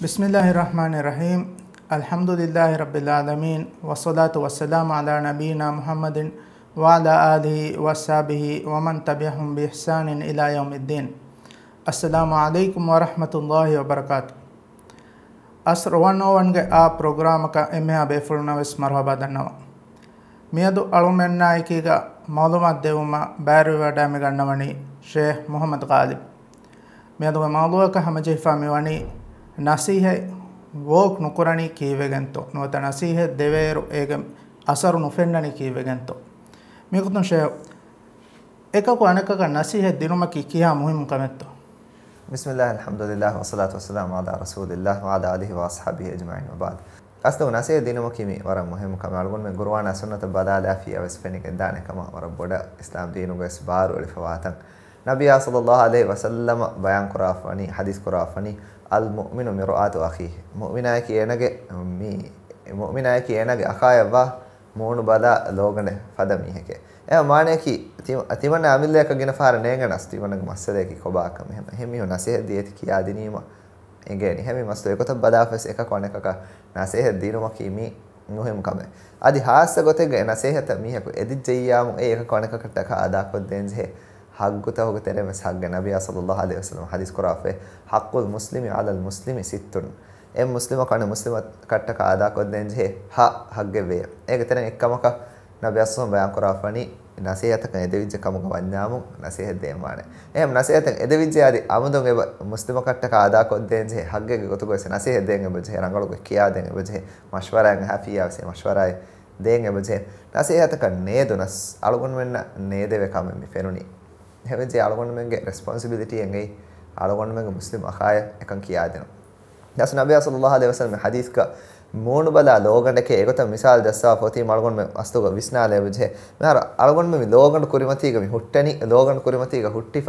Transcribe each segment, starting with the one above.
بسم الله الرحمن الرحيم الحمد لله رب العالمين والصلاة والسلام على نبينا محمد وعلى آله وصحبه ومن تبعهم بإحسان إلى يوم الدين السلام عليكم ورحمة الله وبركاته අස් රොවන්නෝවන්ගේ ආ ප්‍රෝග්‍රාමක එම අබේ ෆුල්නවෙස් මරහබදන්නවා. මියදු අලුමෙන්නායකීග මෞදුමත් දෙවුම බෑරි වැඩෑමි ගන්නවනි ශේ මොහොමතු කාලිබ. මෙයදුව මෞදුවක හමජිහිෆාමි වනී ನಸೀಹೆ ವೋಕ್ ನುಕುರಣಿ ಕೀವೆಗೆಂತು ನೋತ ನಸೀಹೆ ದೆವೇರು ಏಗೆ ಅಸರು ನುಫೆಂಡಣಿ ಕೀವೆಗೆಂತು ಮಿಗುತು ಶೇ එකකු අනකක නසිහ දිනුමකි කියා මුහිම කමැත්තු බිස්මිල්ලාහ අල්හම්දුලිල්ලාහ වසලාතු වසලාම අලා රසූලිල්ලාහ වඅලා ආලිහි වඅස්හාබිහි අජ්මයින් වබාද් අස්තව නසේ දිනුමකි මේ වර මුහිම කම අල්ගොන් මේ ගුරුවාන සුන්නත බදාලා ෆී අවස් ෆෙනික දාන කම වර බොඩ ඉස්ලාම් දිනුගස් බාරු ලිෆවාතන් නබියා සල්ලල්ලාහු අලයිහි වසල්ලම බයන් කුරාෆනි හදීස් කුරාෆනි අල් මුමිනු මිරාතු අඛීහ මුමිනා කියනගේ මේ මුමිනා කියනගේ අඛායවා මෝණු බදා ලෝගන පද මිහකේ එම මානේකි තිවන අමිල්ලයක ගෙන පාර නේගනස් තිවනගේ මස්සලේකි කොබාක මෙහෙම හිමියෝ නැසෙහ දීති කියා දිනීම එගේනි හැමි මස්තු එකත බදාපස් එක කොන එකක නැසෙහ දිනුම කිමි නොහෙම කම අදි හාස්ස ගොතේ නැසෙහත මිහකු එදි ජෙයියාමු ඒ එක කොන එකකට ආදාකොත් දෙන්සේ حقته وقتر مس حق النبي صلى الله عليه وسلم حديث كرافه حق المسلم على المسلم ست එම් මුස්ලිම කන මුස්ලිම කට්ටක ආදාකොත් දෙන්ජේ හ හග්ගේ වේ ඒකතර එක්කමක නබියස්සම බයන් කරාෆණි නසීහතක එදවිජ්ජ කමක වඤ්ඤාමු නසීහ දෙමාන එම් නසීහතෙන් එදවිජ්ජ ආදි අමුදුන් එබ මුස්ලිම කට්ටක ආදාකොත් දෙන්ජේ හග්ගේ ගොතුකොස නසීහ දෙන් එබජේ රංගලොක කියා දෙන් එබජේ මස්වරයන් හැෆියාවසේ මස්වරයි දෙන් එබජේ නසීහතක නේදුනස් අලුගුන් වෙන්න නේදෙව කමෙමි ෆෙනුනි හැමති අලගොන්නමගේ රෙස්පොන්සිබිලිට එඟයි අලගොන්නමගේ මුස්ලිම් අහාය එකන් කියා දෙනවා දස නබය සල්له දෙවසල්ම හදීස්ක මූුණු බලා ලෝගටක ඒකත මිසාල් දස්සා පොති මල්ගොන්ම අස්තුක විශ්නාලය බජේ මෙහර අලගොන්ම ලෝගට කුරිමතිීගම හුට්ටනි ලෝගන් කුරිමතිීක හුට්ටිප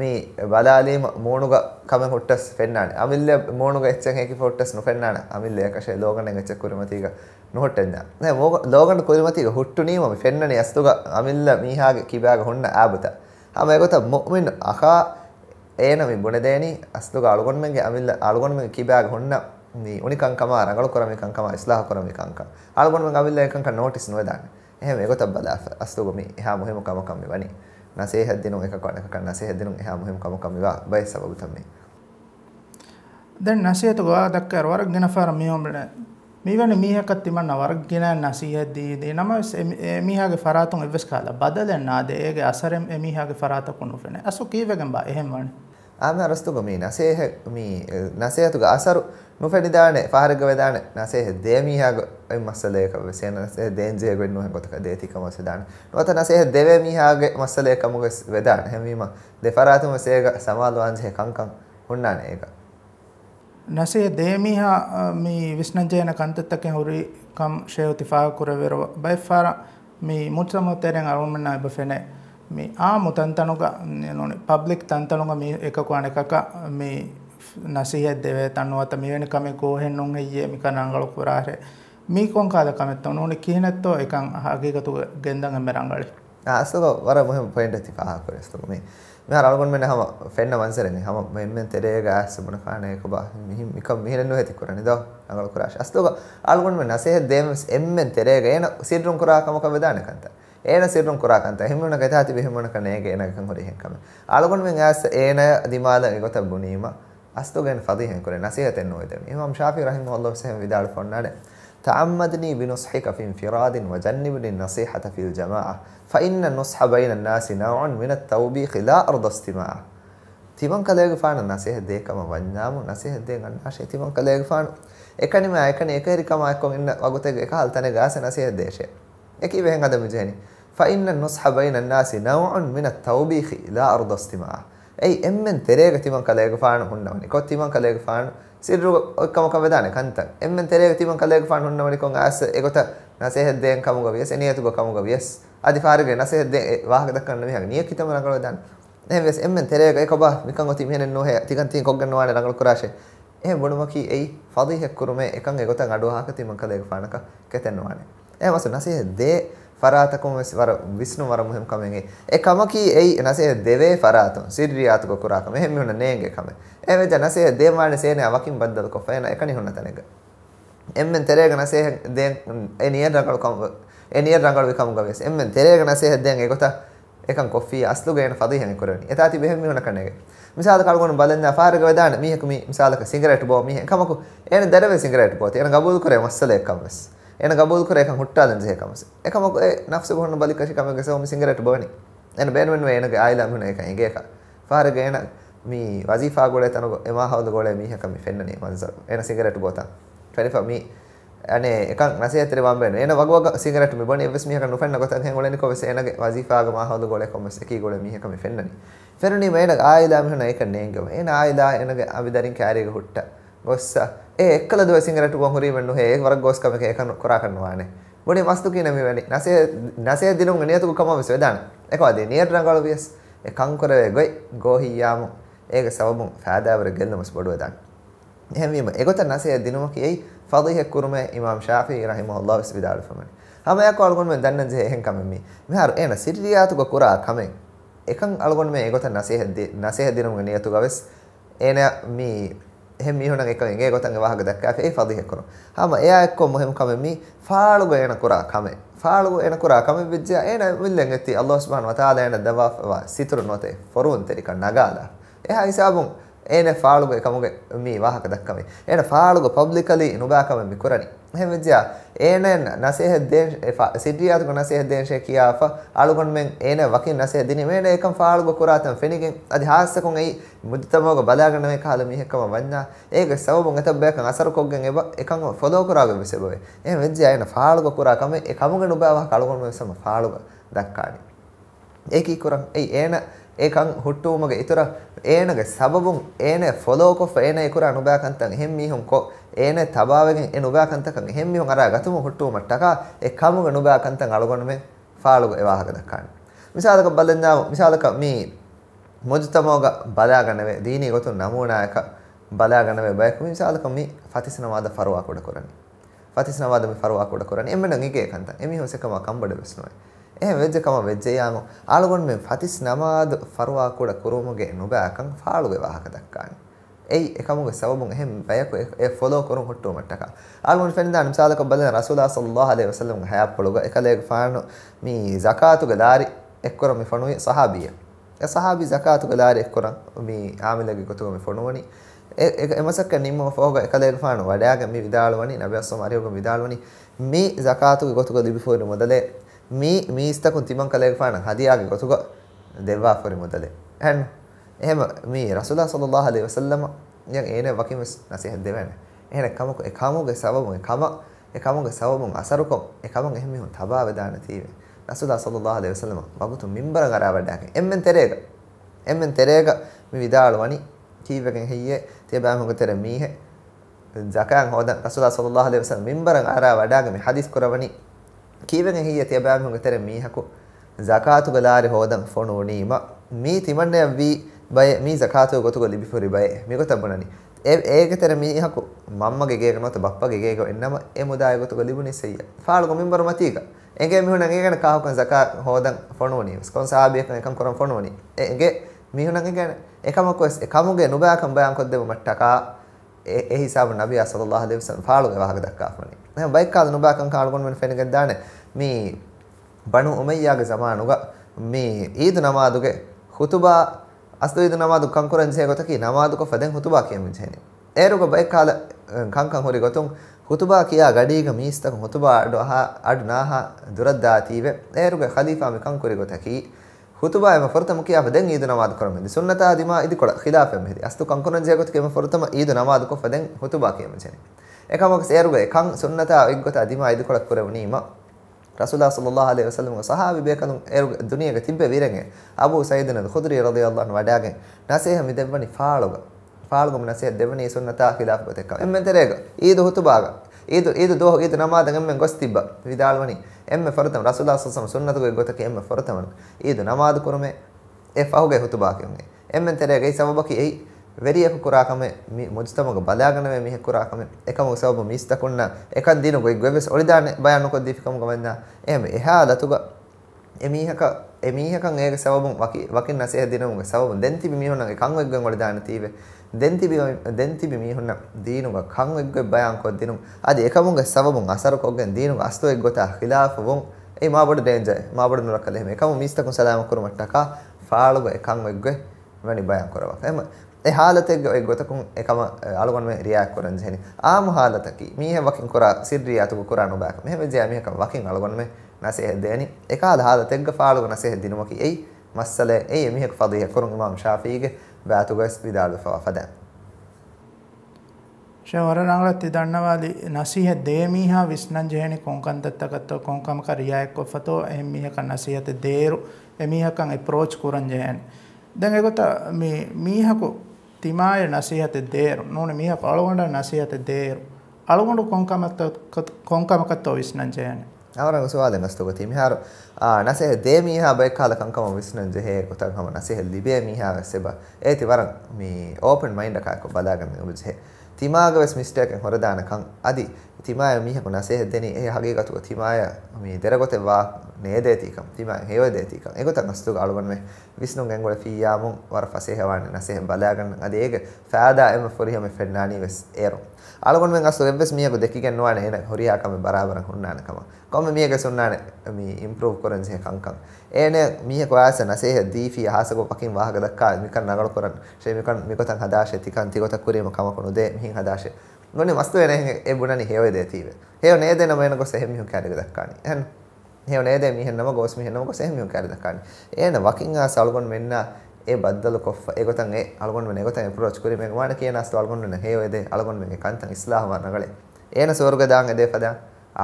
මේ බලාලීම මූුණුග කම හොට්ටස් පෙන්න්නන අමිල්ල මූුණු එච්චහැකි ොට්ටස් නොපෙන්න්නන අමිල්ලකශේ ලෝගන එච්ච කුරිමතිීක නොහොට්ටෙන්ද ලෝගට කුරිමතිීක හුට්ටනීම පෙන්න්නන ඇස්තුක අමිල්ල මීහාගේ කිබාග හොන්න ආබතා ಹಾಗತ ಮೊಮಿನ್ ಅಖಾ ඒනමි බොනදෑනි අස්තුක අලුගොන්මගේ අමිල්ල අලුගොන්මගේ කිබෑග හොන්න නී උනිකංකම රඟලු කරමිකංකම ඉස්ලාහ කරමිකංක අලුගොන්ම අමිල්ල එකංක නෝටිස් නොදාන එහෙම ඒකත බදා අස්තුග මේ එහා මුහිම කමකම් මෙවනි නසේ හැදිනු එක කණ එක කන්න නසේ හැදිනු එහා මුහිම කමකම් මෙවා බයි සබබු තමයි දැන් නසේතු වා දක්කර වරක් ගෙනපාර මේ හොම්බනේ මීවන මීහකත් තිමන්න වර්ගෙනයන් නසීහදී දී නම මීහගේ ෆරාතුන් එවස් කාල බදලෙන්නාද ඒගේ අසරෙන් එමීහගේ ෆරාතකුණු වෙන ඇසු කීවගෙන් බා එහෙම්වන ආම අරස්තුක මේ නසේහ මේ නසේහතුක අසරු නොෆෙඩිදාන ෆාරග වෙදාන නසේහ දේමීහග මස්සලයක වෙසේන නසේහ දේන්ජේ ගෙන්නු හකොතක දේතික මස්සදාන නොත නසේහ දෙවේ මීහාගේ මස්සලයක මුගස් වෙදාන හැමීම දෙෆරාතුම සේග සමාදවන්ජේ කංකං හොන්නාන ඒක ನಸೆ ದೇಮಿಹ ಮೀ ವಿಷ್ಣಂಜಯನ ಕಂತತ್ತಕ್ಕೆ ಹುರಿ ಕಂ ಶೇವತಿ ಫಾ ಕುರವಿರುವ ಬೈಫಾರ ಮೀ ಮುಟ್ಸಮುತ್ತೇರೆಂಗ್ ಅರುಮಣ್ಣ ಬಫೆನೆ ಮೀ ಆ ಮುತಂತನುಗ ನೋಡಿ ಪಬ್ಲಿಕ್ ತಂತನುಗ ಮೀ ಏಕಕೋಣ ಕಕ ಮೀ ನಸಿಹೆದ್ ದೇವೆ ತನ್ನುವತ ಮೀವೆನಿ ಕಮಿ ಗೋಹೆಣ್ಣು ಹೆಯ್ಯೆ ಮಿಕ ನಂಗಳು ಕುರಾರೆ ಮೀ ಕೊಂಕಾದ ಕಮೆತ್ತ ನೋಡಿ ಕೀನೆತ್ತೋ ಏಕಂ ಹಗೀಗತು ಗೆಂದಂಗ ಮೆರಂಗಳಿ ಅಸ್ತಗ ವರ ಮುಹೆ ಪಾಯಿಂಟ್ ಐತಿ ಫಾ ಕುರೆಸ್ತಗ ಮೀ මෙහා රවගොන් මෙන්න හම ෆෙන්න වන්සරෙනි හම මෙන්න තෙරේ ගෑස් බන කානේ කොබා මිහිම් මිකම් මිහෙලන් නොහෙති කරනි දෝ අගල කුරාශ අස්තෝබ අල්ගොන් මෙන්න සේහ දෙම්ස් එම්මෙන් තෙරේ ගේන සිරුම් කුරා කමක වෙදාන කන්ත ඒන සිරුම් කුරා කන්ත හිමුණ ගත ඇති බෙහෙමුණ කනේ ගේන කන් හොරි හෙන් කම අල්ගොන් මෙන් ඇස් ඒන දිමාල ගොත බුනීම අස්තෝගෙන් ෆදි හෙන් කරේ නසීහතෙන් නොහෙතෙන් ඉමාම් ශාෆි රහිමහුල්ලාහ් සෙහෙන් විදාල් ෆොන්නානේ تعمدني بنصحك في انفراد وجنبني النصيحة في الجماعة فإن النصح بين الناس نوع من التوبيخ لا أرضى استماعه النصيحة කලේගපාන නසිහ දේකම تيمان නසිහ فان إكاني ما إكاني එකනිම එකන එක إن එක්කොන් ඉන්න වගුතේ تاني හල්තන ගාස නසිහ شيء එකී بهن අද මුජේනි فإن النصح بين الناس نوع من التوبيخ لا أرض استماع أي إمن تريغ تيمان هنا وني كو تيمان فان සිරු ඔක්කම කවදාන කන්තන් එම්මෙන් තෙරේ තිබන් කලේක ෆන් හොන්න වනිකොන් ආස එගොත නසෙහෙද්දෙන් කමුග වියස් එනියතුග කමුග වියස් අදි ෆාරගේ නසෙහෙද්දෙන් වාහක දක්කන්න මෙහා නිය කිතම රංගල දාන එහෙන් වෙස් එම්මෙන් තෙරේ එක ඔබ මිකන් ඔති මෙහෙන් නොහෙ තිකන් තින් කොක් ගන්න වානේ රංගල කුරාෂේ එහෙන් බොනුමකි එයි ෆදීහෙක් කුරුමේ එකන් එගොත අඩුවහක තිමන් කලේක ෆානක කෙතෙන් වානේ එහෙන් වස නසෙහෙද්දේ ފަރާތަކުން ވެސް ވަރ ވިސްނު ވަރ މުހިމ ކަމެއް އެ އެ ކަމަކީ އެއީ ނަސޭ ދެވޭ ފަރާތުން ސިއްރިޔާތު ކުރާކަ މެހެން މިހުނ ނޭނގެ ކަމެއް އެވެޖަ ނަސޭ ދޭމާނެ ސޭނަ ވަކިން ބައްދަލު ކޮ ފައިނަ އެކަނި ހުންނ ތަނެގެ އެންމެން ތެރޭގެ ނަސޭ ދޭން އެ ނިޔަށް ރަނގަޅު ކަމު އެ ނިޔަށް ރަނގަޅު ވިކަމުގެ ވެސް އެންމެން ތެރޭގެ ނަސޭ ދޭން އެގޮތަ එකන් කොෆී අස්ලුගේන ෆදීහෙන කරණි එතාති බෙහෙම මිහුණ කණේග මිසාල කල්ගොන බලන්න ෆාරග වදාන මීහකු මී මිසාලක සිගරට් බෝ මීහ කමකු එන දරවේ සිගරට් බෝ තේන ගබුල් කරේ මස්සලේ කම්ස් එන ගබෝදු කර එකන් හුට්ටාදන් සේකමස එක මොක නක්ස බොහන්න බලිකශිකමගස ොම සිංගරට බොනි එන බැන්වෙන් ඒනක අයිලාමන එක ඒගේ එක පාර ගේන මේ වසිීා ගොල තන එම හවද ගොල මිහකම පෙන්න්නේ මන්ස එන සිංගරට බොත පැනිිම අනේ එක නසේතර බෙන් එන වග සිගරට බොන ස් මියක නොපන්න ගොත ගොල කො න වසිීාග හද ගොල කොමස එක ගොල මිහකම පෙන්න්නේ පෙරනීම එන ආයිලාමහන එක නේගම එන ආයිදා එනගේ අවිදරින් කෑරෙක හුට්ට ගොස්ස ඒ එක්කල දුවසිංහලට වහුරීමෙන්නු හේ වර ගොස්කම එක කරා කරනවානේ බොඩි මස්තු කියන මේ වැඩි නසේ නසේ දිනුම් නියතු කම විස වේදාන එකවද නියට රංගල වියස් ඒ කංකර වේ ගොයි ගෝහි යාමු ඒක සවබුම් ෆාදාවර ගෙල්ලමස් බොඩුව දාන එහෙම වීම ඒකත නසේ දිනුම කියයි ෆදිහ කුරුම ඉමාම් ශාෆි රහිමහුල්ලාහ් විස්විදාල් ෆමනි හැම යක් අලගොන් මෙන් දන්නන් ජේ එහෙන් කම මේ මෙහර එන සිටියාතුක කුරා කමෙන් එකන් අලගොන් මේ ඒකත නසේ නසේ දිනුම් නියතු ගවස් එන මේ එහෙම මීහුණන් එකෙන් ඒ ගොතන්ගේ වහක දැක්කා ඒ ෆදිහ කරන හම එයා එක්කෝ මොහෙම කම මි ෆාලුග එන කුරා කම ෆාලුග එන කුරා කම විජ්ජා එන මිල්ලෙන් ඇති අල්ලාහ් සුබ්හානහු වතාලා එන දවා සිතුරු නොතේ ෆොරුන් තෙරික නගාලා එහා හිසාබුන් ಏನೆ ಫಾಳುಗೆ ಕಮುಗೆ ಮೀ ವಾಹಕ ದಕ್ಕಮೆ ಏನ ಫಾಳುಗೆ ಪಬ್ಲಿಕಲಿ ನುಬಾಕಮ ಮಿ ಕುರನಿ ಹೆಮಜ್ಯ ಏನೆ ನಸೇಹ ದೇನ್ ಸಿಟಿಯಾದ ನಸೇಹ ದೇನ್ ಶೇ ಕಿಯಾಫ ಆಳುಗೊಂಡ ಮೆನ್ ಏನೆ ವಕಿ ನಸೇಹ ದಿನಿ ಮೇನೆ ಏಕಂ ಫಾಳುಗೆ ಕುರಾತಂ ಫೆನಿಗೆ ಅದಿ ಹಾಸಕಂ ಐ ಮುದ್ತಮೋಗ ಬಲಾಗಣ ಮೇ ಕಾಲ ಮಿ ಹೆಕಮ ವನ್ನ ಏಗ ಸೌಬಂ ಎತ ಬೇಕಂ ಅಸರ ಕೊಗ್ಗೆಂ ಎಬ ಏಕಂ ಫಾಲೋ ಕುರಾಗೆ ಮಿಸೆಬವೆ ಹೆಮಜ್ಯ ಏನ ಫಾಳುಗೆ ಕುರಾಕಮ ಏ ಕಮುಗೆ ನುಬಾ ವಾಹಕ ಆಳುಗೊಂಡ ಮೆನ್ ಸಮ ಫಾಳುಗೆ ದಕ್ಕಾನಿ ಏಕಿ ಕುರಂ ಐ ಏನ ඒකන් හුට්ටුවමගේ ඉතුර ඒනගේ සබබුන් ඒන ෆොලෝකො ඒන එකර අනුභාකන්තන් එහෙම මිහුන් කො ඒන තබාවගෙන් ඒ නුභාකන්තකන් එහෙම මිහුන් අරා ගතුමු හුට්ටුවමට ටකා ඒ කමුග නුභාකන්තන් අලගොනමෙන් ෆාලුග එවාහක දක්කන්න මිසාලක බලෙන්දා මිසාලක මේ මොජතමෝග බලාගනවේ දීනී ගොතු නමුනායක බලාගනවේ බයක මිසාලක මේ ෆතිසනවාද ෆරුවා කොට කරන්නේ ෆතිසනවාද මේ ෆරුවා කොට කරන්නේ එම්මනම් ඉගේ කන්ත එමි හොසකම කම්බඩ වෙස්නොයි එහෙම වෙද්දකම වෙද්දයාම ආලගොන් මේ ෆතිස් නමාද ෆරවා කුඩ කුරුමුගේ නුබෑකන් ෆාළුගේ වාහක දක්කානි එයි එකමුගේ සබබුන් එහෙම බයක ඒ ෆලෝ කරුම් හොට්ටු මට්ටක ආලගොන් ෆෙන්දාන මිසාලක බලන රසූලා සල්ලල්ලාහු අලයිහි වසල්ලම් හයා පොළුග එකලේ ෆානු මේ zakat ගලාරි එක්කර මේ ෆණුයි සහාබිය ඒ සහාබි zakat ගලාරි එක්කර මේ ආමිලගේ ගොතුග මේ ෆණුවනි එමසක් නිම්ම ෆෝග එකලේ ෆානු වඩයාගේ මේ විදාලවනි නබියස්සම අරියෝගේ විදාලවනි මේ zakat ගොතුග දිබිෆෝර මොදලේ මී මීස්තකුන් තිබන් කලේගපාන හදියාගේ ගොතුග දෙවා ෆොරි මුදලේ හැන්න එහෙම මේ රසුලා සල්ලල්ලාහු අලයිහි වසල්ලම යන් ඒනේ වකිම නසීහ දෙවනේ එහෙන කමක එකමුගේ සවමුගේ කම එකමුගේ සවමුන් අසරුකම් එකමන් එහෙම මෙහුන් තබා වේදාන තීවේ රසුලා සල්ලල්ලාහු අලයිහි වසල්ලම වගුතු මින්බර කරා වැඩාගේ එම්මෙන් තෙරේක එම්මෙන් තෙරේක මේ විදාල වනි කීවකෙන් හෙයියේ තියබෑම හොග තෙර මීහ ජකයන් හොද රසුලා සල්ලල්ලාහු අලයිහි වසල්ලම මින්බර කරා වැඩාගේ මේ හදිස් කරවනි කීවෙන් හිය තියබෑම හොඟ තෙර මීහකු zakaatu galari hodan fonuunima mi timanne avvi bay mi zakaatu gotu go libifuri bay mi go tabunani e ege tere mi haku mamma ge gege nota bappa ge gege ennama e mudaye gotu go libuni seyya faal go minbar matiga enge mi hunan ege ka hukan zakat hodan fonuuni skon sahabe kan ekam koran fonuuni enge mi hunan ege ekam ko ekamuge nubaya kan bayan ko deba mattaka ඒ හිසාව නබිය සල්ලල්ලාහු අලයිහි වසල්ලම් පාළුවේ වහක දක්වාමනේ. දැන් වයිකාද නුබාකම් කාලගොන් වෙන ෆෙනගෙන් දාන මේ බණු උමයියාගේ සමානුග මේ ඊද නමාදුගේ හුතුබා අස්තීද නමාදු කංකුරන්සේ ගොතකි නමාදුක ෆදෙන් හුතුබා කියමින් ඡේනේ. ඒරුග වයිකාල කංකං හොරි ගොතුන් හුතුබා කියා ගඩීග මීස්තක හුතුබා අඩු අහා අඩු නාහා දුරද්දාතීවේ ඒරුග ඛලීෆා මේ කංකුරි ගොතකි ಹುತುಬಾ ಫೊರತ ಮುಖಿಯಾಫ ದೆನ್ ಈದು ನಮಾದ್ ಕೊರಮೆಂದಿ ಸುನ್ನತಾ ದಿಮಾ ಇದು ಕೊಡ ಖಿಲಾಫೆ ಮೆಹದಿ ಅಸ್ತು ಕಂಕುನನ್ ಜೇಗೊತ್ ಕೇಮ ಫೊರತಮ ಈದು ನಮಾದ್ ಕೊಫ ದೆನ್ ಹುತುಬಾ ಕೇಮ ಜೆನೆ ಎಕಮಗ ಸೇರುಗ ಎಕಂ ಸುನ್ನತಾ ಇಗ್ಗೊತ ದಿಮಾ ಇದು ಕೊಡ ಕುರೆವು ನೀಮ ರಸೂಲಾ ಸಲ್ಲಲ್ಲಾಹು ಅಲೈಹಿ ವಸಲ್ಲಂ ಸಹಾಬಿ ಬೇಕನು ಎರುಗ ದುನಿಯಗ ತಿಬ್ಬೆ ವೀರಂಗೆ ಅಬೂ ಸೈದನ ಖುದ್ರಿ ರದಿಯಲ್ಲಾಹು ವಡಾಗೆ ನಸೇಹ ಮಿದೆವನಿ ಫಾಳುಗ ಫಾಳುಗ ನಸೇಹ ದೆವನಿ ಸುನ್ನತಾ ಖಿಲಾಫ ಗೊತೆಕ ಎಮ್ಮೆಂತೆರೆಗ ಈದು ಹುತುಬಾಗ ඒද ඒද දෝ ඒද නමාදන් එම්මෙන් ගොස් තිබ්බ විදාල්වනි එම්මෙ ෆරතම රසූලුල්ලාහ සල්ලම් සුන්නතුගේ ගොතක එම්මෙ ෆරතමන ඒද නමාද කරමෙ ඒ ෆහුගේ හුතුබා කියන්නේ එම්මෙන් තරේ ගයි සබබකි එයි වෙරියක කුරාකම මුජ්තමග බලාගෙන මේ මෙහ කුරාකම එකම උසවබ මිස්තකුන්න එකක් දින ගොයි ගොවස් ඔලිදාන බයන්න කො දීපකම ගමන්න එහෙම එහා දතුග එමීහක එමීහකන් ඒක සබබුන් වකි වකින් නැසේ දිනුගේ සබබුන් දැන් තිබි මිහොනගේ කන් වෙග්ගෙන් ඔලිදාන තීවේ ದೆಂತಿಬಿ ಮೀಹುನ್ನ ದೀನುಗ ಕಂಗ್ಗೆ ಬಯಾಂಕೊ ದಿನು ಅದು ಎಕಮುಂಗೆ ಸವಮುಂ ಅಸರಕೊಗ್ಗೆ ದೀನುಗ ಅಸ್ತೋಗೆ ಗೊತ್ತಾ ಖಿಲಾಫುಂ ಏ ಮಾಬಡು ಡೇಂಜೆ ಮಾಬಡು ನುರಕಲೆ ಹೆಮೆ ಎಕಮು ಮೀಸ್ತಕು ಸಲಾಮ ಕುರು ಮಟ್ಟಕ ಫಾಳುಗ ಎಕಂಗ್ಗೆ ವಣಿ ಬಯಾಂ ಕೊರವಕ ಎಮ ಎ ಹಾಲತೆಗೆ ಒಯ್ ಗೊತಕುಂ ಎಕಮ ಅಳುಗನ್ ಮೇ ರಿಯಾ ಕೊರನ್ ಜೆನಿ ಆಮ ಹಾಲತಕಿ ಮೀಹೆ ವಕಿಂ ಕೊರ ಸಿರ್ರಿ ಅತುಗು ಕೊರಾನು ಬ್ಯಾಕ ಮೆಹಮೆ ಜೆ ಮೀಹಕ ವಕಿಂ ಅಳುಗನ್ ಮೇ ನಸೆಹೆ ದೇನಿ ಎಕಾಲ ಹಾಲತೆಗೆ ಫಾಳುಗ ನಸೆಹೆ ದಿನುಮಕಿ ಏಯ್ ಮಸ್ಸಲೆ ಏಯ್ ಮೀಹಕ ಫದಿಹ ಕೊರುಂ ಇಮಾಮ್ ಶಾಫಿಗೆ වැතුගස් විදාලුවා ෆදන් ಶವರನಾಗಲತ್ತಿ ದಣ್ಣವಾದಿ ನಸೀಹೆ ದೇಮೀಹ ವಿಸ್ನಂ ಜೇಹಣಿ ಕೊಂಕಂತತ್ತಕತ್ತೋ ಕೊಂಕಮಕ ರಿಯಾಯಕ್ಕೊಫತೋ ಎಮ್ಮೀಹಕ ನಸೀಹತೆ ದೇರು ಎಮೀಹಕಂ ಎಪ್ರೋಚ್ ಕುರಂ ಜೇಹಣಿ දැන් ඒකත මේ මීහකු තිමාය නසීහත දේරු නෝන මීහක අලුගොඩ නසීහත දේරු අලුගොඩ කොංකමත කොංකමකත් ඔවිස්නං ජයනේ ಅವರ ಸುವಾದನಸ್ ತೊಗೋತೀವಿ ಹಾರು ನಸೆಹ ದೇ ಮೀಹ ಬೈಕಾಲ ಕಂಕಮ ವಿಸ್ನಂಜೆ ಹೇ ಗೊತ್ತಾಗ ಹಮ ನಸೆಹ ಲಿಬೆ ಮೀಹ ಸೆಬ ಏತಿ ವರಂ ಮೀ ಓಪನ್ ಮೈಂಡ್ ಕಾಯಕು ಬಲಾಗ ಮಿ ಉಜೆ ತಿಮಾಗ ವೆಸ್ ಮಿಸ್ಟೇಕ್ ಹೊರದಾನ ಕಂ ಅದಿ තිමාය මිහක නසේ දෙනි ඒ හගේ ගතුක තිමාය මේ දෙරගොතේ වා නේ දේතිකම් තිමාය හේව දේතිකම් ඒකත නස්තු ගාලුවන් මේ විස්නුන් ගංගොල ෆියාමුන් වර ෆසේ හවන්න නසේ බලාගන්න අද ඒක ෆෑදා එම ෆොරිහම ෆෙන්නානි වෙස් ඒරෝ ආලගොන් මෙන් අස්තු එබ්බස් මියක දෙකිකන් නොවන එන හොරියාකම බරාබර හුන්නාන කම කොම මියක සුන්නාන මේ ඉම්ප්‍රූව් කරන් සේ කංකම් ඒන මියක වාස නසේ දීෆි හාසක පකින් වාහක දක්කා මිකන් නගල කරන් ෂේ මිකන් මිකතන් හදාශේ තිකන් තිගත කුරීම කම කොනුදේ මිහින් හදාශේ ගොනේ වස්තු එන එබුණනි හේව ඔය දේ තීවේ. හේව නේද නම එනකොස එහෙම මිහුන් කැරක දක්කානි. එහෙනම් හේව නේද මිහෙන් නම ගෝස් මිහෙන් නම කොස එහෙම මිහුන් කැරක දක්කානි. එන වකින් ආස අලගොන් මෙන්න ඒ බද්දල කොෆ ඒකතන් ඒ අලගොන් මෙන්න ඒකතන් අප්‍රෝච් කරි මේක වාන කියන අස්ත අලගොන් මෙන්න හේව දේ අලගොන් මෙන්න කන්තන් ඉස්ලාහ වරනගලේ. එන ස්වර්ග දාන් එදේ පදා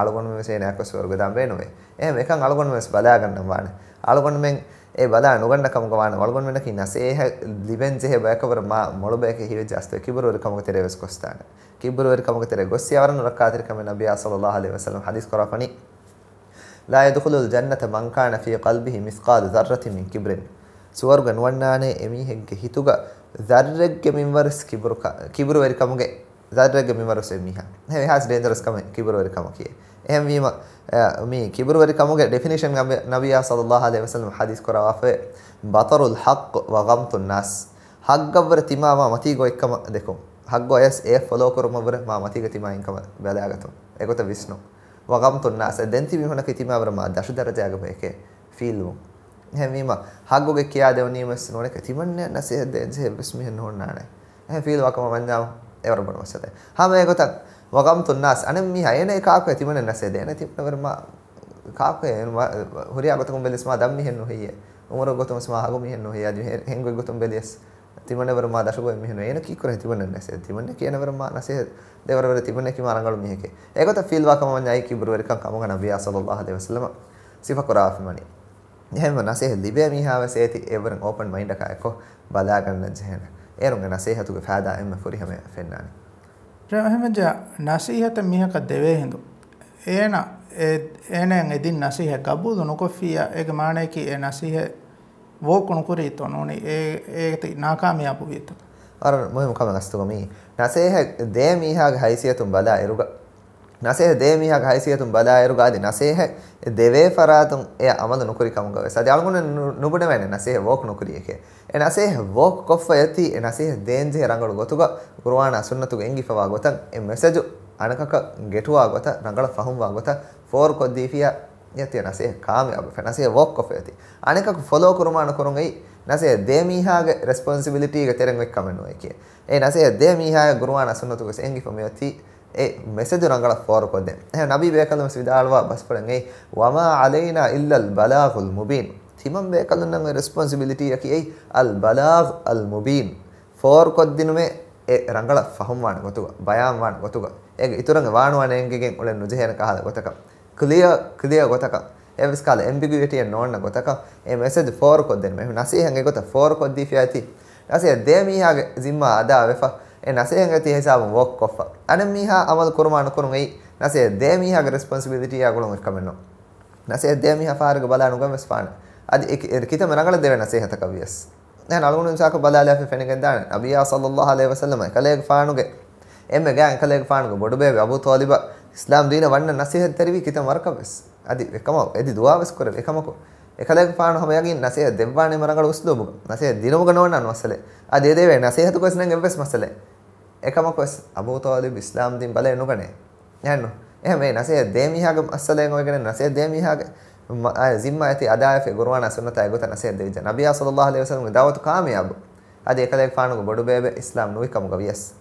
අලගොන් මෙසේ නැකොස් ස්වර්ග දාන් වේ නොවේ. එහෙම එකන් අලගොන් මෙස් බදා ගන්නම් වාන. අලගොන් මෙන් ඒ බදා නුගන්න කමගවාන වලගොන්වෙනකි නසේහ ලිබෙන්ජෙහ බෑකවරම මොළබෑක හිව ජස්ත කිබරුවර කමග තෙරෙවස් කොස්ථාන කිබරුවර කමග තෙරෙ ගොස්සියවරන රක්කාතිරකම නබියා සල්ලල්ලාහු අලයිහි වසල්ලම් හදීස් කරාපනි ලා යදඛුලුල් ජන්නත මන් කාන ෆී කල්බිහි මිස්කාල දර්රති මින් කිබරින් සුවර්ග නුවන්නානේ එමිහෙග්ගේ හිතුග දර්රෙග්ගේ මින්වරස් කිබරු කිබරුවර කමගේ සාටරගේ මෙමරොස් එමිහ හැ හස් ඩේන්ජරස් කම කිබරවරි කම කිය එහෙම වීම මේ කිබරවරි කමගේ ඩෙෆිනිෂන් නබියා සල්ලල්ලාහු අලයිහි වසල්ලම් හදීස් කරවාෆේ බතරුල් හක් වගම්තුන් නස් හග්ගවර තිමාවා මතීගෝ එක්කම දෙකම් හග්ගෝ එස් ඒ ෆලෝ කරමවර මා මතීග තිමායින්කම බැලයාගතුම් ඒකත විස්නු වගම්තුන් නස් දෙන්ති මිහුණ කිතිමාවර මා දශ දරජයගම එකේ ෆීලුම් හැමීම හග්ගෝගේ කියා දෙවනීමස් නොනක තිමන්නේ නැසෙ දෙන්සේ බිස්මිහ නොන්නානේ එහෙ ෆීල් වකම මන්දාව ఎవరు వస్తుంది ఆమె ಗೊತ್ತಾಗ ವಗಮ್ತುನ್ನಾಸ್ ಅನೆ ಮಿ ಹಯನ ಕಾಕು ಎತಿಮನ ನಸೆದೆ ಅನೆ ತಿಪ್ನವರ್ಮ ಕಾಕು ಹುರಿಯ ಗೊತ್ತಕಂ ಬೆಲಿಸ್ ಮಾ ದಮ್ನಿ ಹೆನ್ನು ಹೆಯ್ಯ ಉಮರ ಗೊತ್ತಮ ಸ್ಮಾ ಹಗು ಮಿ ಹೆನ್ನು ಹೆಯ್ಯ ಅದಿ ಹೆಂಗು ಗೊತ್ತಂ ಬೆಲಿಸ್ ತಿಮನವರ್ಮ ದಶಗು ಮಿ ಹೆನ್ನು ಏನ ಕಿ ಕುರ ತಿಮನ ನಸೆ ತಿಮನ ಕೇನವರ್ಮ ನಸೆ ದೇವರವರ ತಿಮನ ಕಿ ಮಾರಂಗಳು ಮಿ ಹೆಕೆ ಏಗೊತ್ತ ಫೀಲ್ ವಾಕಮ ನ್ಯಾಯ ಕಿ ಬರುವರಿ ಕಂ ಕಮಗ ನಬಿಯ ಸಲ್ಲಲ್ಲಾಹು ಅಲೈಹಿ ವಸಲ್ಲಮ ಸಿಫಾ ಕುರಾಫಮನಿ එහෙම නැසෙ ලිබේ මීහාව සේති එවරන් ඕපන් මයින්ඩ් එකක එක්ක බලාගන්න ජහන ඒරුන්ග නසේහතුක ෆෑදා එම ෆොරිහම ෆෙන්නානි රහමජ නසීහත මිහක දෙවේ හිඳු ඒන ඒනෙන් එදින් නසීහ කබුදු නොකොෆිය ඒක මානයකි ඒ නසීහ වෝකුණු කුරීතෝ නොනි ඒ ඒති නාකාමියාපු වීතක අර මොහම කම ගස්තුකමී නසේහ දේ මීහාගේ හයිසියතුම් බලා එරුගා නසේ දේමිහ ගයිසියතුම් බදායරු ගාදි නසේහ දෙවේ ෆරාතුම් එය අමද නොකරි කමුගව සදි අලගුණ නුබුණ වෙන නසේ වෝක් නොකරි එක එ නසේ වෝක් කොෆ යති එ නසේ දේන්ජේ රංගල ගොතුග කුර්ආන සුන්නතු එංගිෆවා ගොතන් එ මෙසජු අනකක ගෙටුවා ගොත රංගල ෆහුම්වා ගොත ෆෝර් කොද්දීෆියා යති නසේ කාමේ අබ නසේ වෝක් කොෆ යති අනකක ෆලෝ කුර්ආන කරුංගයි නසේ දේමීහාගේ රෙස්පොන්සිබිලිටි එක තෙරෙන් වෙක් කමනෝ එකේ එ නසේ දේමීහාගේ ගුර්ආන සුන්නතු ගොස එංගිෆම යති ඒ මෙසේජ් උනංගල ෆෝර් කොද්දෙන් එහ නබී බේකලම විදාලවා බස් පරන් ඒ වමා අලයිනා ඉල්ලල් බලාගුල් මුබීන් තිමම් බේකලුන් නම් රෙස්පොන්සිබිලිටි යකි ඒ අල් බලාග් අල් මුබීන් ෆෝර් කොද්දිනුමේ ඒ ರಂಗල ಫಹಮ್ವಾಣ ಗೊತ್ತುಗ ಬಯಾಮ್ವಾಣ ಗೊತ್ತುಗ ಏಗ ಇತುರಂಗ ವಾಣವಾಣೆಂಗೆಗೆ ಒಳ್ಳೆ ನುಜೆಹನ ಕಹಲ ಗೊತ್ತಕ ಕ್ಲಿಯರ್ ಕ್ಲಿಯರ್ ಗೊತ್ತಕ එවිස් කාල එම්බිගියටිය නොන්න ගොතක ඒ මෙසේජ් ෆෝර් කොද්දෙන් මේ නසීහගේ ගොත ෆෝර් කොද්දී ෆියාති නසීහ දෙමීහාගේ සිම්මා අදා වෙෆා ඒ නැසයෙන් ඇති හිසාබම වොක් කොෆා අන මීහා අමල් කුරුමාන කුරුන් ඒ නැසේ දේ මීහාගේ රෙස්පොන්සිබිලිටි යාගොලම කමෙන්නෝ නැසේ දේ මීහා ෆාරග බලානු ගමස් පාන අදි කිත මරගල දෙව නැසේ හත කවියස් නැන් අලුණු සාක බලාලා ෆෙ ෆෙනගෙන් දාන අබියා සල්ලල්ලාහු අලයිහි වසල්ලම කලේග ෆානුගේ එම්ම ගෑන් කලේග ෆානුගේ බොඩු බේබි අබු තෝලිබා ඉස්ලාම් දීන වන්න නැසේ හත තරවි කිත මරකවස් අදි එකම එදි දුවාවස් කරව එකමකෝ එකදක පාන හොමයගින් නසේ දෙවාන මරගල උස්දෝමු නසේ දිනමුග නොවන්න මසල අදේදේ නසේ හතු කොස්න එවෙස් මසල එකම කොස් අබෝතවාද විස්ලාම් තින් බල එනුගනේ යන්න එහෙම නසේ දේමිහාග අස්සලෙන් ඔයගෙන නසේ දේමිහාග zimmma ඇති අදාය ගුරුවන සුන්නතය ගොත නසේ දෙවිජ නබිය සල්ලල්ලාහු අලයිහි වසල්ලම් දාවතු කාමියාබ අද එකදක පානු බොඩු බේබේ ඉස්ලාම් නුයිකමුග වියස්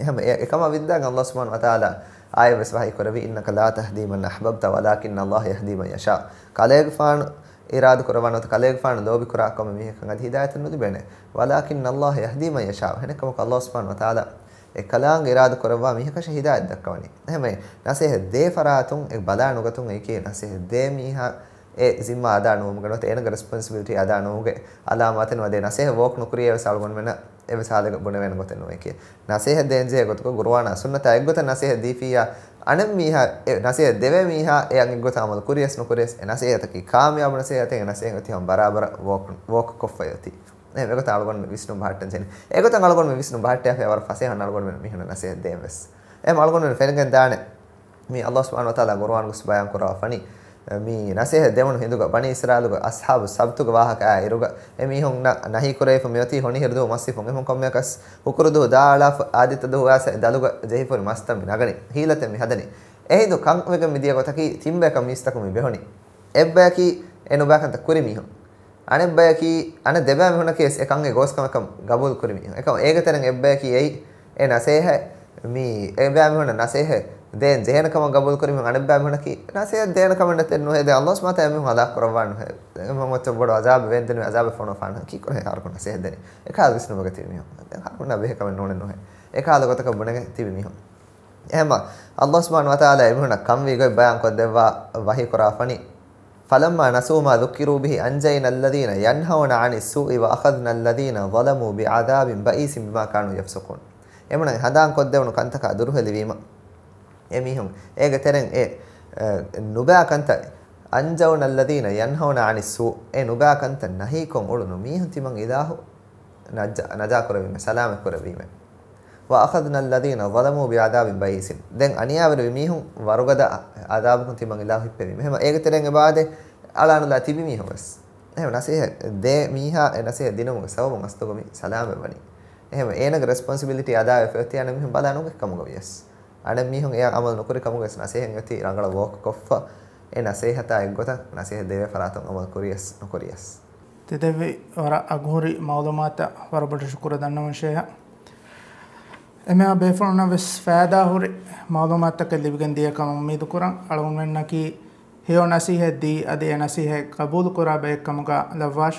එහෙම එකම විද්දාන් අල්ලාහ් සුබ්හානහු වතාලා ආයෙ වස්වහි කරවි ඉන්නක ලා තහදීමන් අහබබ්ත වලාකින් අල්ලාහ් යහදීමන් යෂා කලයක පානු ඉරාද කරවනොත කලේගෆාන දෝබි කුරාකම මිහකන් අද හිදායතන නුදුබෙන වලාකින් අල්ලාහ යහදි මන් යෂා හෙනකම අල්ලාහ් සුබ්හානහු වතාලා ඒ කලාංග ඉරාද කරවා මිහක ශහිදායත් දක්වනි එහෙමයි නසෙහ දේ ෆරාතුන් ඒ බදා නුගතුන් ඒකේ නසෙහ දේ මිහා ඒ සිම්මා අදා නුමුගනොත එනග රෙස්පොන්සිබිලිටි අදා නුමුගේ අලා මතන වදේ නසෙහ වෝක් නුකුරියේ සල්ගොන් වෙන එවසාලක ගුණ වෙනගොත නොයකේ නසේහ දේන්ජයගොතක ගුරුවාන සුන්නතයගොත නසේහ දීපියා අන මීහ නසේ දෙව මීහ එයන් ගොත අමල කුරියස් නොකුරියස් නසේතකි කාමයාම නසේතේ නසේගතියම් බරාබර වෝක් වෝක් කොෆයති ඒගොත අලගොන් විෂ්ණු භාට්ටන් සෙන ඒගොත අලගොන් විෂ්ණු භාට්ටය යවර පසේ අනලගොන් මිහන නසේ දේවස් එම අලගොන් ෆෙනගෙන් දාන මේ අල්ලාහ් සුබ්හානහු වතාලා ගුරුවාන ගුස් බයන් කරවපනි mi nasiha demunu hinduga bani israiluga ashabu sabtuga wahaka iruga emi hon na nahi kurefa meoti honi hirdu masifun emi hon komyakas hukurudu daalaf aditadu asa daluga jehifori mastami nagani hilate mi hadani ehidu kanwega midiya gotaki timbeka mistaku mi behoni ebbaki enubakanta kurimi hon අනෙබ්බයකි අන දෙබෑ මෙහුණ case එකන්ගේ ගෝස්කමකම් ගබුල් කුරිමි එකම ඒක තරන් එබ්බයකි එයි එ නසේහ මේ එබෑමන නසේහ දෙන් දෙහන කම ගබල් කරම අන බෑමන කි නසේ දෙන කම නතෙන් නොහේ ද අල්ලාහ් මත එමු හදා කරවන් මම මත බඩ අසාබ වෙන්දෙන අසාබ ෆොන ෆාන කි කොහේ හරකන නසේ දෙන එක හදිස් නමක තිබිය දැන් හරකන බෙහ කම නොනේ නොහේ එක හද ගතක බණ තිබිය එහෙම අල්ලාහ් සුබ්හාන වතාලා එමුන කම් වේ ගොයි බයන් කො දෙවා වහි කරාෆනි فلما نسوا ما ذكروا به أنجينا الذين ينهون عن السوء وأخذنا الذين ظلموا بعذاب بئيس بما كانوا يفسقون එමන හදාන් කොද්දවණු කන්තක අදුරු හෙලවීම එ මිහුන් ඒක තෙරෙන් ඒ නුබා කන්ත අන්ජවන අල්ලදීන යන්හවන අනිස්සු ඒ නුබා කන්ත නහී කොන් උළුනු මිහුන් තිමන් ඉදාහු නජා කරවීම සලාම කරවීම وأخذنا الذين ظلموا بعذاب بئيس දැන් අනියාවර මිහුන් වරුගද ආදාබුකුන් තිමන් ඉලාහු ඉපෙවීම එහෙම ඒක තෙරෙන් එබාදේ අලානුලා තිබි මිහුවස් එහෙම නැසේ දේ මීහා නැසේ දිනමු සවමුන් අස්තගමි සලාම වනි එහෙම ඒනක රෙස්පොන්සිබිලිටි අදාව එෆෙක්ට් යන මිහුන් බදානුක කමුග වියස් අඩ මිහුන් එයා අමල් නොකර කමුග එස් නසේ හෙන් ඇති රංගල වෝක් කොෆ්ෆ ඒ නසේ හත එක් ගොත නසේ දෙවේ ෆරාතන් අමල් කුරියස් නොකරියස් තෙදෙවි වර අගහුරි මෞදමාත වරබට ශුකුර දන්නවංශය එම බේෆොන වෙස් ෆෑදාහුරි මෞදමාත්තක ලිබිගෙන් දියකම මීදු කුරන් අලවුන් වෙන්නකි හේෝ නසිහෙද්දී අද එනසිහෙ කබූදු කුරා බේක්කමුග ලව්වාශ